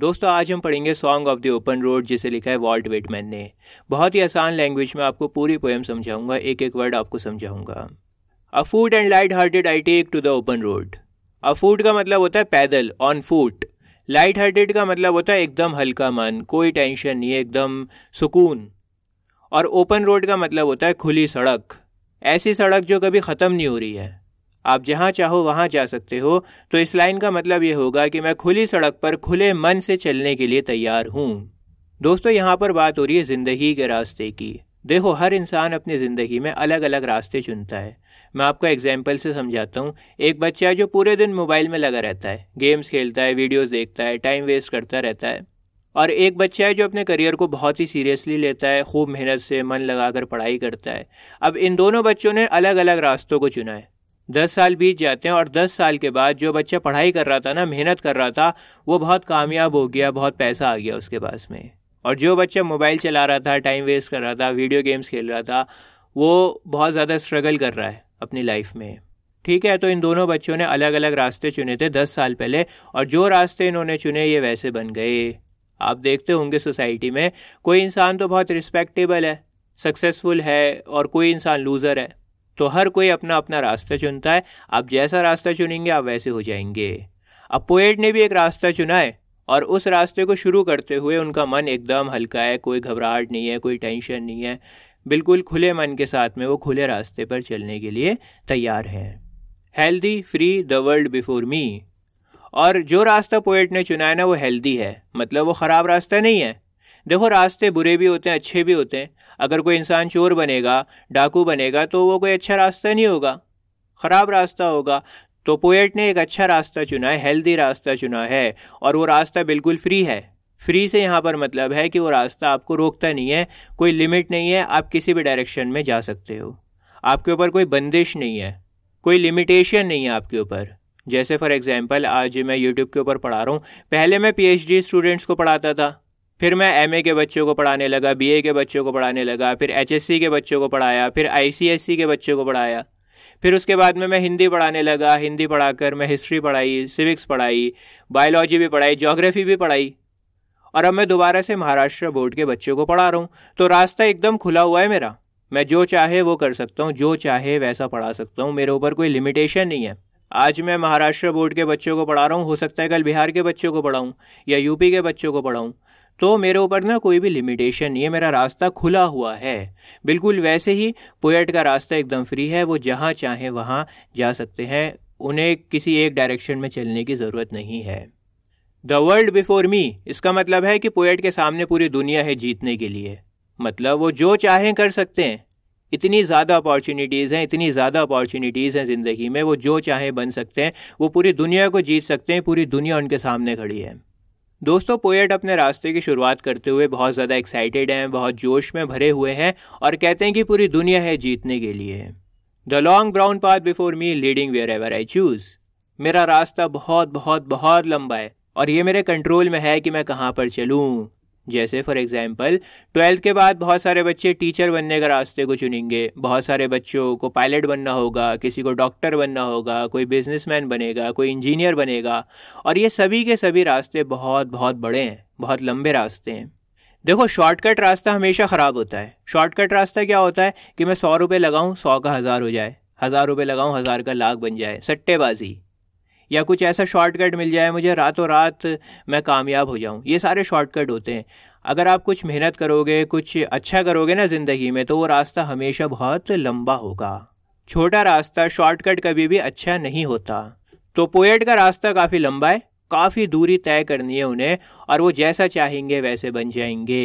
दोस्तों आज हम पढ़ेंगे song of the open road जिसे लिखा है वॉल्ट वेटमैन ने बहुत ही आसान लैंग्वेज में आपको पूरी पोएम समझाऊंगा एक एक वर्ड आपको समझाऊंगा a foot and light hearted I take to the open road a foot का मतलब होता है पैदल ऑन फूट लाइट हार्टेड का मतलब होता है एकदम हल्का मन कोई टेंशन नहीं एकदम सुकून और ओपन रोड का मतलब होता है खुली सड़क ऐसी सड़क जो कभी ख़त्म नहीं हो रही है आप जहाँ चाहो वहाँ जा सकते हो तो इस लाइन का मतलब ये होगा कि मैं खुली सड़क पर खुले मन से चलने के लिए तैयार हूँ दोस्तों यहाँ पर बात हो रही है ज़िंदगी के रास्ते की देखो हर इंसान अपनी ज़िंदगी में अलग अलग रास्ते चुनता है मैं आपको एग्जाम्पल से समझाता हूँ एक बच्चा है जो पूरे दिन मोबाइल में लगा रहता है गेम्स खेलता है वीडियोस देखता है टाइम वेस्ट करता रहता है और एक बच्चा है जो अपने करियर को बहुत ही सीरियसली लेता है खूब मेहनत से मन लगाकर पढ़ाई करता है अब इन दोनों बच्चों ने अलग अलग रास्तों को चुना है दस साल बीत जाते हैं और दस साल के बाद जो बच्चा पढ़ाई कर रहा था ना मेहनत कर रहा था वो बहुत कामयाब हो गया बहुत पैसा आ गया उसके पास में और जो बच्चा मोबाइल चला रहा था टाइम वेस्ट कर रहा था वीडियो गेम्स खेल रहा था वो बहुत ज़्यादा स्ट्रगल कर रहा है अपनी लाइफ में ठीक है तो इन दोनों बच्चों ने अलग अलग रास्ते चुने थे दस साल पहले और जो रास्ते इन्होंने चुने ये वैसे बन गए आप देखते होंगे सोसाइटी में कोई इंसान तो बहुत रिस्पेक्टेबल है सक्सेसफुल है और कोई इंसान लूज़र है तो हर कोई अपना अपना रास्ता चुनता है आप जैसा रास्ता चुनेंगे आप वैसे हो जाएंगे अब पोएट ने भी एक रास्ता चुना है और उस रास्ते को शुरू करते हुए उनका मन एकदम हल्का है कोई घबराहट नहीं है कोई टेंशन नहीं है बिल्कुल खुले मन के साथ में वो खुले रास्ते पर चलने के लिए तैयार हैं healthy free the world before me और जो रास्ता पोएट ने चुना है ना वो हेल्दी है मतलब वो ख़राब रास्ता नहीं है देखो रास्ते बुरे भी होते हैं अच्छे भी होते हैं अगर कोई इंसान चोर बनेगा डाकू बनेगा तो वो कोई अच्छा रास्ता नहीं होगा ख़राब रास्ता होगा तो पोएट ने एक अच्छा रास्ता चुना है हेल्दी रास्ता चुना है और वो रास्ता बिल्कुल फ्री है फ्री से यहाँ पर मतलब है कि वो रास्ता आपको रोकता नहीं है कोई लिमिट नहीं है आप किसी भी डायरेक्शन में जा सकते हो आपके ऊपर कोई बंदिश नहीं है कोई लिमिटेशन नहीं है आपके ऊपर जैसे फॉर एग्ज़ाम्पल आज मैं यूट्यूब के ऊपर पढ़ा रहा हूँ पहले मैं पीएचडी स्टूडेंट्स को पढ़ाता था फिर मैं एम के बच्चों को पढ़ाने लगा बी के बच्चों को पढ़ाने लगा फिर एच के बच्चों को पढ़ाया फिर आई के बच्चों को पढ़ाया फिर उसके बाद में मैं हिंदी पढ़ाने लगा हिंदी पढ़ाकर मैं हिस्ट्री पढ़ाई सिविक्स पढ़ाई बायोलॉजी भी पढ़ाई ज्योग्राफी भी पढ़ाई और अब मैं दोबारा से महाराष्ट्र बोर्ड के बच्चों को पढ़ा रहा हूँ तो रास्ता एकदम खुला हुआ है मेरा मैं जो चाहे वो कर सकता हूँ जो चाहे वैसा पढ़ा सकता हूँ मेरे ऊपर कोई लिमिटेशन नहीं है आज मैं महाराष्ट्र बोर्ड के बच्चों को पढ़ा रहा हूँ हो सकता है कल बिहार के बच्चों को पढ़ाऊँ या यूपी के बच्चों को पढ़ाऊँ तो मेरे ऊपर ना कोई भी लिमिटेशन नहीं है मेरा रास्ता खुला हुआ है बिल्कुल वैसे ही पोएट का रास्ता एकदम फ्री है वो जहाँ चाहें वहाँ जा सकते हैं उन्हें किसी एक डायरेक्शन में चलने की ज़रूरत नहीं है द वर्ल्ड बिफोर मी इसका मतलब है कि पोएट के सामने पूरी दुनिया है जीतने के लिए मतलब वो जो चाहें कर सकते हैं इतनी ज़्यादा अपॉर्चुनिटीज़ हैं इतनी ज़्यादा अपॉर्चुनिटीज़ हैं ज़िंदगी में वो जो चाहें बन सकते हैं वो पूरी दुनिया को जीत सकते हैं पूरी दुनिया उनके सामने खड़ी है दोस्तों पोएट अपने रास्ते की शुरुआत करते हुए बहुत ज़्यादा एक्साइटेड हैं बहुत जोश में भरे हुए हैं और कहते हैं कि पूरी दुनिया है जीतने के लिए the long brown path before me leading wherever I choose मेरा रास्ता बहुत बहुत बहुत लंबा है और ये मेरे कंट्रोल में है कि मैं कहाँ पर चलूँ जैसे फॉर एग्जाम्पल ट्वेल्थ के बाद बहुत सारे बच्चे टीचर बनने का रास्ते को चुनेंगे बहुत सारे बच्चों को पायलट बनना होगा किसी को डॉक्टर बनना होगा कोई बिजनेसमैन बनेगा कोई इंजीनियर बनेगा और ये सभी के सभी रास्ते बहुत बहुत बड़े हैं बहुत लंबे रास्ते हैं देखो शॉर्टकट रास्ता हमेशा ख़राब होता है शॉर्टकट रास्ता क्या होता है कि मैं सौ रुपये लगाऊँ सौ का हज़ार हो जाए हज़ार रुपये लगाऊँ हज़ार का लाख बन जाए सट्टेबाजी या कुछ ऐसा शॉर्टकट मिल जाए मुझे रातों रात मैं कामयाब हो जाऊँ ये सारे शॉर्टकट होते हैं अगर आप कुछ मेहनत करोगे कुछ अच्छा करोगे ना ज़िंदगी में तो वो रास्ता हमेशा बहुत लंबा होगा छोटा रास्ता शॉर्टकट कभी भी अच्छा नहीं होता तो पोएट का रास्ता काफ़ी लंबा है काफ़ी दूरी तय करनी है उन्हें और वो जैसा चाहेंगे वैसे बन जाएंगे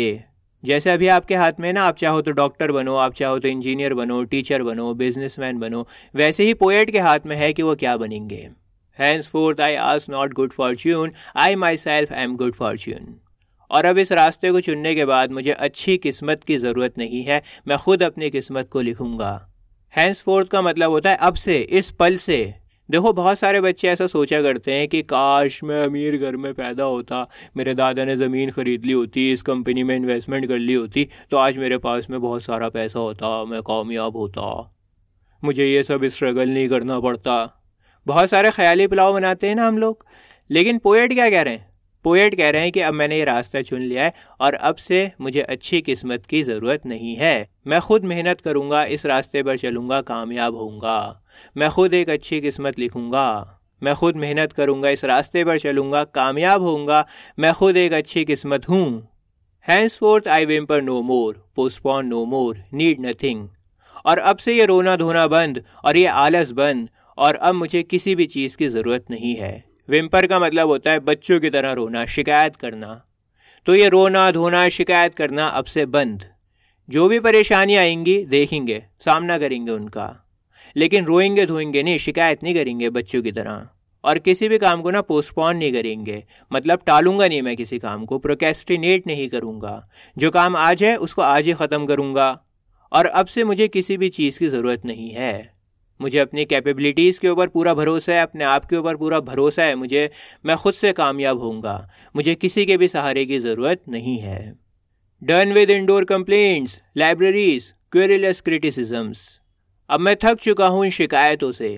जैसे अभी आपके हाथ में ना आप चाहो तो डॉक्टर बनो आप चाहो तो इंजीनियर बनो टीचर बनो बिजनेसमैन बनो वैसे ही पोएट के हाथ में है कि वो क्या बनेंगे henceforth I ask not good fortune I myself I am good fortune और अब इस रास्ते को चुनने के बाद मुझे अच्छी किस्मत की ज़रूरत नहीं है मैं खुद अपनी किस्मत को लिखूंगा हैंड्स फोर्थ का मतलब होता है अब से इस पल से देखो बहुत सारे बच्चे ऐसा सोचा करते हैं कि काश मैं अमीर घर में पैदा होता मेरे दादा ने ज़मीन ख़रीद ली होती इस कंपनी में इन्वेस्टमेंट कर ली होती तो आज मेरे पास में बहुत सारा पैसा होता मैं कामयाब होता मुझे ये सब स्ट्रगल नहीं करना पड़ता बहुत सारे ख्याली पुलाव बनाते हैं ना हम लोग लेकिन पोएट क्या कह रहे हैं पोएट कह रहे हैं कि अब मैंने ये रास्ता चुन लिया है और अब से मुझे अच्छी किस्मत की ज़रूरत नहीं है मैं खुद मेहनत करूँगा इस रास्ते पर चलूँगा कामयाब होऊंगा मैं खुद एक अच्छी किस्मत लिखूँगा मैं खुद मेहनत करूँगा इस रास्ते पर चलूँगा कामयाब होऊंगा मैं खुद एक अच्छी किस्मत हूँ हैंड्स फोर्थ आई पर no more postpone no more need nothing और अब से ये रोना धोना बंद और ये आलस बंद और अब मुझे किसी भी चीज़ की ज़रूरत नहीं है विम्पर का मतलब होता है बच्चों की तरह रोना शिकायत करना तो ये रोना धोना शिकायत करना अब से बंद जो भी परेशानी आएंगी देखेंगे सामना करेंगे उनका लेकिन रोएंगे धोएंगे नहीं शिकायत नहीं करेंगे बच्चों की तरह और किसी भी काम को ना पोस्टपोन नहीं करेंगे मतलब टालूंगा नहीं मैं किसी काम को प्रोकेस्टिनेट नहीं करूँगा जो काम आज है उसको आज ही ख़त्म करूँगा और अब से मुझे किसी भी चीज़ की ज़रूरत नहीं है मुझे अपनी कैपेबिलिटीज़ के ऊपर पूरा भरोसा है अपने आप के ऊपर पूरा भरोसा है मुझे मैं खुद से कामयाब होऊंगा मुझे किसी के भी सहारे की ज़रूरत नहीं है done with indoor complaints libraries querulous criticisms अब मैं थक चुका हूँ इन शिकायतों से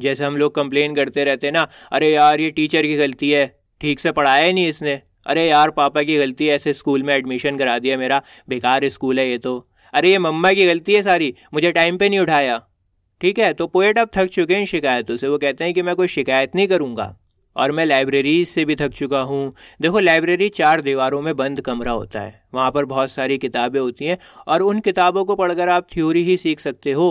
जैसे हम लोग कंप्लेन करते रहते ना अरे यार ये टीचर की गलती है ठीक से पढ़ाया नहीं इसने अरे यार पापा की गलती है ऐसे स्कूल में एडमिशन करा दिया मेरा बेकार स्कूल है ये तो अरे ये मम्मा की गलती है सारी मुझे टाइम पे नहीं उठाया ठीक है तो पोएट अब थक चुके हैं शिकायतों से वो कहते हैं कि मैं कोई शिकायत नहीं करूँगा और मैं लाइब्रेरी से भी थक चुका हूँ देखो लाइब्रेरी चार दीवारों में बंद कमरा होता है वहाँ पर बहुत सारी किताबें होती हैं और उन किताबों को पढ़कर आप थ्योरी ही सीख सकते हो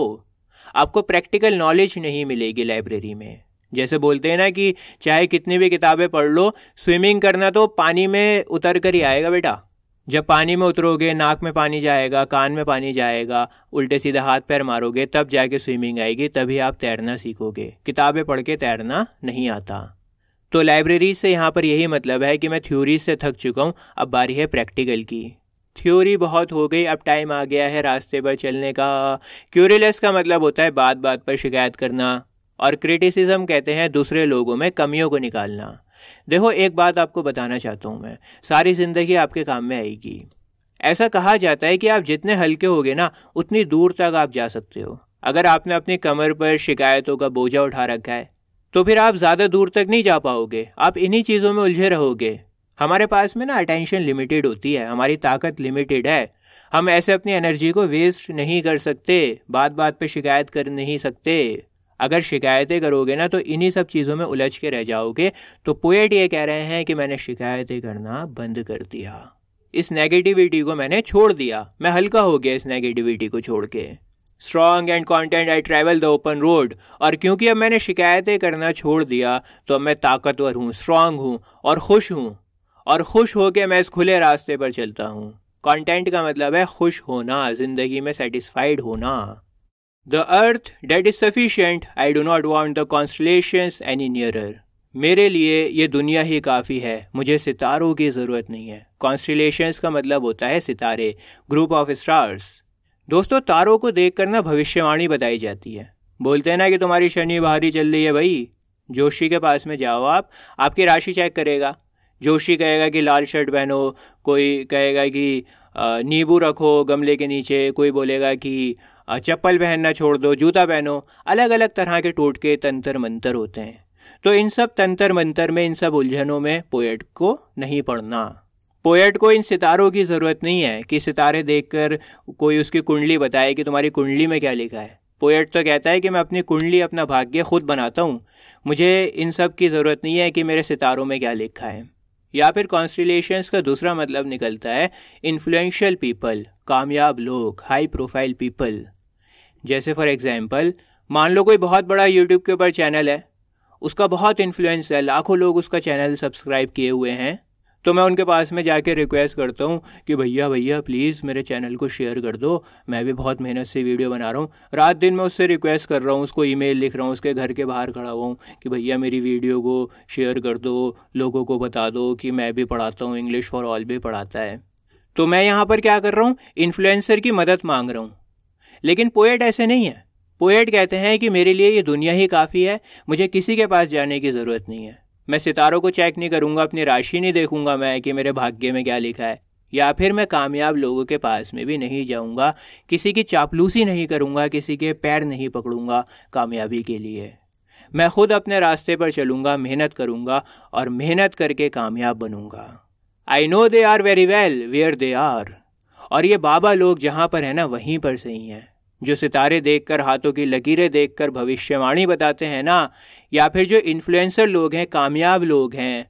आपको प्रैक्टिकल नॉलेज नहीं मिलेगी लाइब्रेरी में जैसे बोलते हैं ना कि चाहे कितनी भी किताबें पढ़ लो स्विमिंग करना तो पानी में उतर कर ही आएगा बेटा जब पानी में उतरोगे नाक में पानी जाएगा कान में पानी जाएगा उल्टे सीधे हाथ पैर मारोगे तब जाके स्विमिंग आएगी तभी आप तैरना सीखोगे किताबें पढ़ के तैरना नहीं आता तो लाइब्रेरी से यहाँ पर यही मतलब है कि मैं थ्योरी से थक चुका हूँ अब बारी है प्रैक्टिकल की थ्योरी बहुत हो गई अब टाइम आ गया है रास्ते पर चलने का क्यूरियस का मतलब होता है बात बात पर शिकायत करना और क्रिटिसिज्म कहते हैं दूसरे लोगों में कमियों को निकालना देखो एक बात आपको बताना चाहता हूँ मैं सारी ज़िंदगी आपके काम में आएगी ऐसा कहा जाता है कि आप जितने हल्के होगे ना उतनी दूर तक आप जा सकते हो अगर आपने अपनी कमर पर शिकायतों का बोझा उठा रखा है तो फिर आप ज़्यादा दूर तक नहीं जा पाओगे आप इन्हीं चीज़ों में उलझे रहोगे हमारे पास में ना अटेंशन लिमिटेड होती है हमारी ताकत लिमिटेड है हम ऐसे अपनी एनर्जी को वेस्ट नहीं कर सकते बात बात पे शिकायत कर नहीं सकते अगर शिकायतें करोगे ना तो इन्हीं सब चीज़ों में उलझ के रह जाओगे तो पोएट ये कह रहे हैं कि मैंने शिकायतें करना बंद कर दिया इस नेगेटिविटी को मैंने छोड़ दिया मैं हल्का हो गया इस नेगेटिविटी को छोड़ के strong and content I travel the open road और क्योंकि अब मैंने शिकायतें करना छोड़ दिया तो अब मैं ताकतवर हूँ स्ट्रांग हूँ और खुश हूँ और खुश होकर मैं इस खुले रास्ते पर चलता हूँ कंटेंट का मतलब है खुश होना ज़िंदगी में सेटिस्फाइड होना the earth that is sufficient, I do not want the constellation any nearer मेरे लिए ये दुनिया ही काफ़ी है मुझे सितारों की ज़रूरत नहीं है कॉन्स्टिलेशन का मतलब होता है सितारे ग्रुप ऑफ स्टार्स दोस्तों तारों को देख कर ना भविष्यवाणी बताई जाती है बोलते हैं ना कि तुम्हारी शनि बाहरी चल रही है भाई जोशी के पास में जाओ आप आपकी राशि चेक करेगा जोशी कहेगा कि लाल शर्ट पहनो कोई कहेगा कि नींबू रखो गमले के नीचे कोई बोलेगा कि चप्पल पहनना छोड़ दो जूता पहनो अलग अलग तरह के टोटके तंतर मंतर होते हैं तो इन सब तंत्र मंत्र में इन सब उलझनों में पोएट को नहीं पढ़ना पोएट को इन सितारों की ज़रूरत नहीं है कि सितारे देखकर कोई उसकी कुंडली बताए कि तुम्हारी कुंडली में क्या लिखा है पोएट तो कहता है कि मैं अपनी कुंडली अपना भाग्य खुद बनाता हूँ मुझे इन सब की ज़रूरत नहीं है कि मेरे सितारों में क्या लिखा है या फिर कॉन्स्टिलेशन का दूसरा मतलब निकलता है इन्फ्लुएंशियल पीपल कामयाब लोग हाई प्रोफाइल पीपल जैसे फॉर एग्जाम्पल मान लो कोई बहुत बड़ा यूट्यूब के ऊपर चैनल है उसका बहुत इन्फ्लुएंस है लाखों लोग उसका चैनल सब्सक्राइब किए हुए हैं तो मैं उनके पास में जाके रिक्वेस्ट करता हूँ कि भैया भैया प्लीज़ मेरे चैनल को शेयर कर दो मैं भी बहुत मेहनत से वीडियो बना रहा हूँ रात दिन मैं उससे रिक्वेस्ट कर रहा हूँ उसको ईमेल लिख रहा हूँ उसके घर के बाहर खड़ा हुआ हूँ कि भैया मेरी वीडियो को शेयर कर दो लोगों को बता दो कि मैं भी पढ़ाता हूँ इंग्लिश फॉर ऑल भी पढ़ाता है तो मैं यहाँ पर क्या कर रहा हूँ इन्फ्लुएंसर की मदद मांग रहा हूँ लेकिन पोएट ऐसे नहीं है पोएट कहते हैं कि मेरे लिए ये दुनिया ही काफ़ी है मुझे किसी के पास जाने की ज़रूरत नहीं है मैं सितारों को चेक नहीं करूँगा अपनी राशि नहीं देखूँगा मैं कि मेरे भाग्य में क्या लिखा है या फिर मैं कामयाब लोगों के पास में भी नहीं जाऊँगा किसी की चापलूसी नहीं करूँगा किसी के पैर नहीं पकड़ूँगा कामयाबी के लिए मैं खुद अपने रास्ते पर चलूँगा मेहनत करूँगा और मेहनत करके कामयाब बनूँगा I know they are very well where they are और ये बाबा लोग जहाँ पर है ना वहीं पर सही हैं जो सितारे देखकर हाथों की लकीरें देखकर भविष्यवाणी बताते हैं ना या फिर जो इन्फ्लुएंसर लोग हैं कामयाब लोग हैं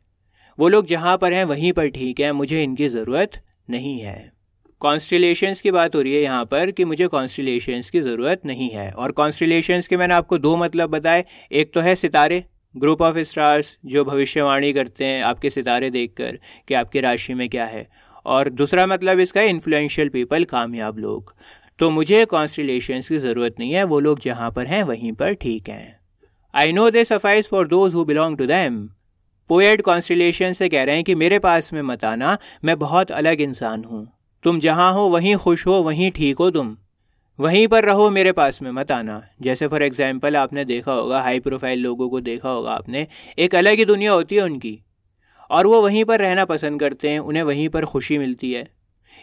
वो लोग जहाँ पर हैं वहीं पर ठीक है मुझे इनकी ज़रूरत नहीं है कॉन्स्टिलेशंस की बात हो रही है यहाँ पर कि मुझे कॉन्स्टिलेशंस की ज़रूरत नहीं है और कॉन्स्टिलेशंस के मैंने आपको दो मतलब बताए एक तो है सितारे ग्रुप ऑफ स्टार्स जो भविष्यवाणी करते हैं आपके सितारे देखकर कि आपकी राशि में क्या है और दूसरा मतलब इसका इन्फ्लुएंशियल पीपल कामयाब लोग तो मुझे कॉन्स्टिलेशन की ज़रूरत नहीं है वो लोग जहां पर हैं वहीं पर ठीक हैं I know they suffice for those who belong to them poet constellation से कह रहे हैं कि मेरे पास में मत आना मैं बहुत अलग इंसान हूं तुम जहां हो वहीं खुश हो वहीं ठीक हो तुम वहीं पर रहो मेरे पास में मत आना जैसे फॉर एग्जाम्पल आपने देखा होगा हाई प्रोफाइल लोगों को देखा होगा आपने एक अलग ही दुनिया होती है उनकी और वो वहीं पर रहना पसंद करते हैं उन्हें वहीं पर खुशी मिलती है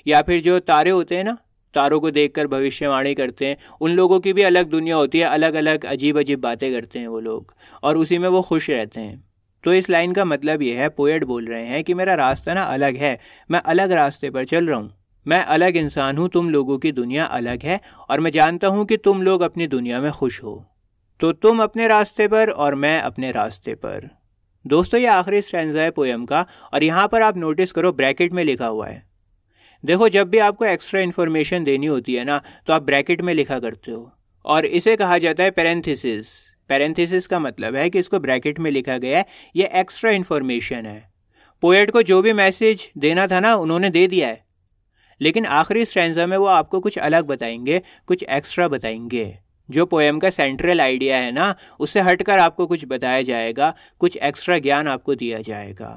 या फिर जो तारे होते हैं ना तारों को देखकर भविष्यवाणी करते हैं उन लोगों की भी अलग दुनिया होती है अलग अलग अजीब अजीब बातें करते हैं वो लोग और उसी में वो खुश रहते हैं तो इस लाइन का मतलब ये है पोएट बोल रहे हैं कि मेरा रास्ता ना अलग है मैं अलग रास्ते पर चल रहा हूँ मैं अलग इंसान हूँ तुम लोगों की दुनिया अलग है और मैं जानता हूँ कि तुम लोग अपनी दुनिया में खुश हो तो तुम अपने रास्ते पर और मैं अपने रास्ते पर दोस्तों ये आखिरी स्टैंडा है पोएम का और यहाँ पर आप नोटिस करो ब्रैकेट में लिखा हुआ है देखो जब भी आपको एक्स्ट्रा इन्फॉर्मेशन देनी होती है ना तो आप ब्रैकेट में लिखा करते हो और इसे कहा जाता है पेरेंथिसिस पेरेंथिसिस का मतलब है कि इसको ब्रैकेट में लिखा गया है ये एक्स्ट्रा इन्फॉर्मेशन है पोएट को जो भी मैसेज देना था ना उन्होंने दे दिया है लेकिन आखिरी स्ट्रेंजा में वो आपको कुछ अलग बताएंगे कुछ एक्स्ट्रा बताएंगे जो पोएम का सेंट्रल आइडिया है ना उससे हटकर आपको कुछ बताया जाएगा कुछ एक्स्ट्रा ज्ञान आपको दिया जाएगा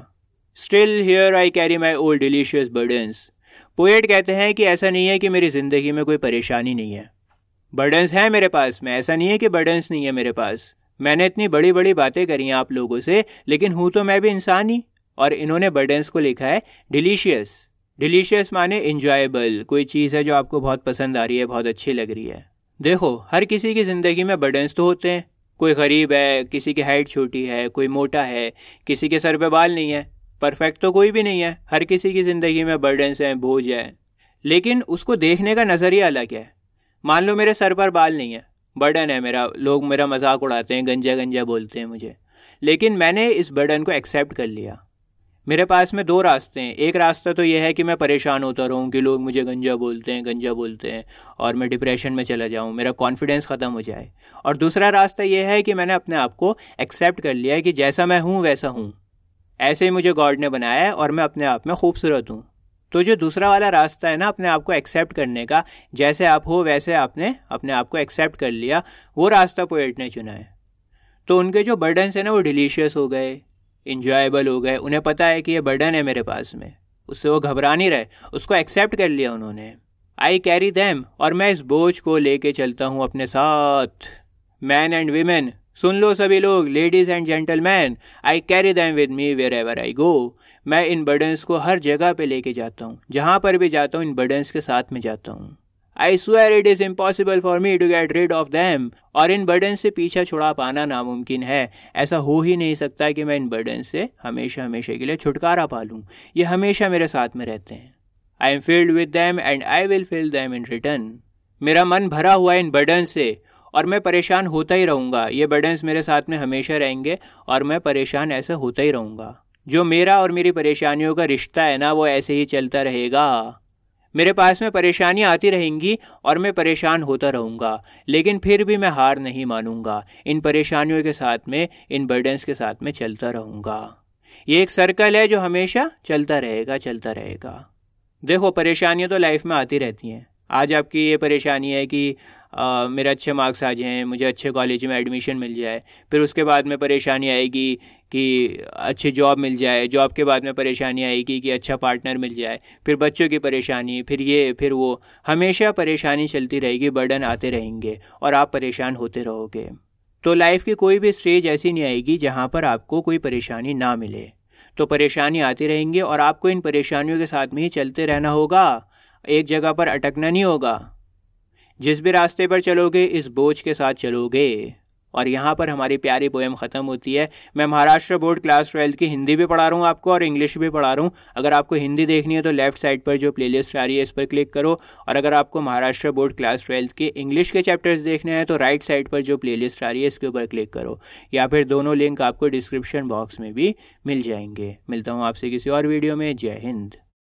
still here I carry my old delicious burdens poet कहते हैं कि ऐसा नहीं है कि मेरी ज़िंदगी में कोई परेशानी नहीं है बर्डन्स हैं मेरे पास मैं ऐसा नहीं है कि बर्डन्स नहीं है मेरे पास मैंने इतनी बड़ी बड़ी बातें करी हैं आप लोगों से लेकिन हूँ तो मैं भी इंसान ही और इन्होंने बर्डन्स को लिखा है डिलीशियस डिलीशियस माने इंजॉयबल कोई चीज़ है जो आपको बहुत पसंद आ रही है बहुत अच्छी लग रही है देखो हर किसी की ज़िंदगी में बर्डन्स तो होते हैं कोई गरीब है किसी की हाइट छोटी है कोई मोटा है किसी के सर पे बाल नहीं है परफेक्ट तो कोई भी नहीं है हर किसी की ज़िंदगी में बर्डन्स हैं बोझ है लेकिन उसको देखने का नज़रिया अलग है मान लो मेरे सर पर बाल नहीं है बर्डन है मेरा लोग मेरा मजाक उड़ाते हैं गंजा गंजा बोलते हैं मुझे लेकिन मैंने इस बर्डन को एक्सेप्ट कर लिया मेरे पास में दो रास्ते हैं एक रास्ता तो यह है कि मैं परेशान होता रहूँ कि लोग मुझे गंजा बोलते हैं गंजा बोलते हैं और मैं डिप्रेशन में चला जाऊँ मेरा कॉन्फिडेंस ख़त्म हो जाए और दूसरा रास्ता यह है कि मैंने अपने आप को एक्सेप्ट कर लिया है कि जैसा मैं हूँ वैसा हूँ ऐसे ही मुझे गॉड ने बनाया है और मैं अपने आप में खूबसूरत हूँ तो जो दूसरा वाला रास्ता है ना अपने आप को एक्सेप्ट करने का जैसे आप हो वैसे आपने अपने आप को एक्सेप्ट कर लिया वो रास्ता पोएट ने चुना है तो उनके जो बर्डन हैं ना वो डिलीशियस हो गए इंजॉयबल हो गए उन्हें पता है कि ये बर्डन है मेरे पास में उससे वो घबरा नहीं रहे उसको एक्सेप्ट कर लिया उन्होंने आई कैरी दैम और मैं इस बोझ को लेके चलता हूँ अपने साथ मैन एंड वीमेन सुन लो सभी लोग ladies and gentlemen I carry them with me wherever I go मैं इन बर्डन्स को हर जगह पे लेके जाता हूँ जहाँ पर भी जाता हूँ इन बर्डन्स के साथ में जाता हूँ I swear it is impossible for me to get rid of them और इन बर्डन से पीछा छुड़ा पाना नामुमकिन है ऐसा हो ही नहीं सकता कि मैं इन बर्डन से हमेशा हमेशा के लिए छुटकारा पा लूँ ये हमेशा मेरे साथ में रहते हैं I am filled with them and I will fill them in return मेरा मन भरा हुआ है इन बर्डन से और मैं परेशान होता ही रहूँगा ये बर्डन्स मेरे साथ में हमेशा रहेंगे और मैं परेशान ऐसे होता ही रहूँगा जो मेरा और मेरी परेशानियों का रिश्ता है ना वो ऐसे ही चलता रहेगा मेरे पास में परेशानियाँ आती रहेंगी और मैं परेशान होता रहूँगा लेकिन फिर भी मैं हार नहीं मानूंगा इन परेशानियों के साथ में इन बर्डन्स के साथ में चलता रहूँगा ये एक सर्कल है जो हमेशा चलता रहेगा चलता रहेगा देखो परेशानियाँ तो लाइफ में आती रहती हैं आज आपकी ये परेशानी है कि आ, मेरे अच्छे मार्क्स आ जाएँ मुझे अच्छे कॉलेज में एडमिशन मिल जाए फिर उसके बाद में परेशानी आएगी कि अच्छी जॉब मिल जाए जॉब के बाद में परेशानी आएगी कि अच्छा पार्टनर मिल जाए फिर बच्चों की परेशानी फिर ये फिर वो हमेशा परेशानी चलती रहेगी बर्डन आते रहेंगे और आप परेशान होते रहोगे तो लाइफ की कोई भी स्टेज ऐसी नहीं आएगी जहाँ पर आपको कोई परेशानी ना मिले तो परेशानी आती रहेंगी और आपको इन परेशानियों के साथ में ही चलते रहना होगा एक जगह पर अटकना नहीं होगा जिस भी रास्ते पर चलोगे इस बोझ के साथ चलोगे और यहाँ पर हमारी प्यारी पोएम ख़त्म होती है मैं महाराष्ट्र बोर्ड क्लास ट्वेल्थ की हिंदी भी पढ़ा रहा हूँ आपको और इंग्लिश भी पढ़ा रहा हूँ अगर आपको हिंदी देखनी है तो लेफ्ट साइड पर जो प्लेलिस्ट आ रही है इस पर क्लिक करो और अगर आपको महाराष्ट्र बोर्ड क्लास ट्वेल्थ के इंग्लिश के चैप्टर्स देखने हैं तो राइट साइड पर जो लिस्ट आ रही है इसके ऊपर क्लिक करो या फिर दोनों लिंक आपको डिस्क्रिप्शन बॉक्स में भी मिल जाएंगे मिलता हूँ आपसे किसी और वीडियो में जय हिंद